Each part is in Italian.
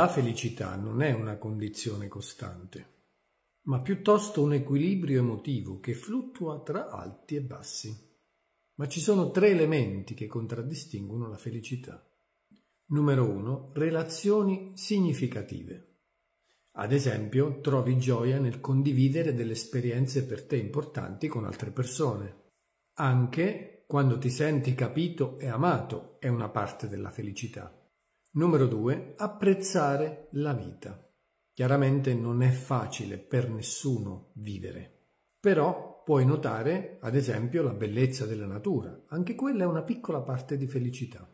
La felicità non è una condizione costante, ma piuttosto un equilibrio emotivo che fluttua tra alti e bassi. Ma ci sono tre elementi che contraddistinguono la felicità. Numero 1. Relazioni significative. Ad esempio, trovi gioia nel condividere delle esperienze per te importanti con altre persone. Anche quando ti senti capito e amato è una parte della felicità. Numero due, Apprezzare la vita. Chiaramente non è facile per nessuno vivere, però puoi notare, ad esempio, la bellezza della natura, anche quella è una piccola parte di felicità.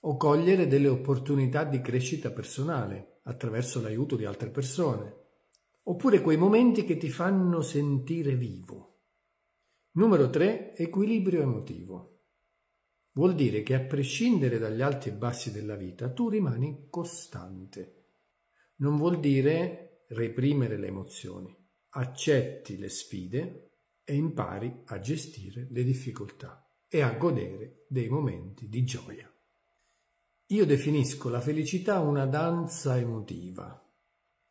O cogliere delle opportunità di crescita personale attraverso l'aiuto di altre persone. Oppure quei momenti che ti fanno sentire vivo. Numero 3. Equilibrio emotivo. Vuol dire che a prescindere dagli alti e bassi della vita, tu rimani costante. Non vuol dire reprimere le emozioni. Accetti le sfide e impari a gestire le difficoltà e a godere dei momenti di gioia. Io definisco la felicità una danza emotiva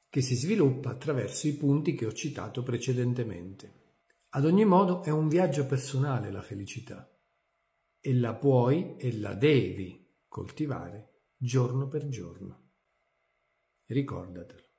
che si sviluppa attraverso i punti che ho citato precedentemente. Ad ogni modo è un viaggio personale la felicità e la puoi e la devi coltivare giorno per giorno. Ricordatelo.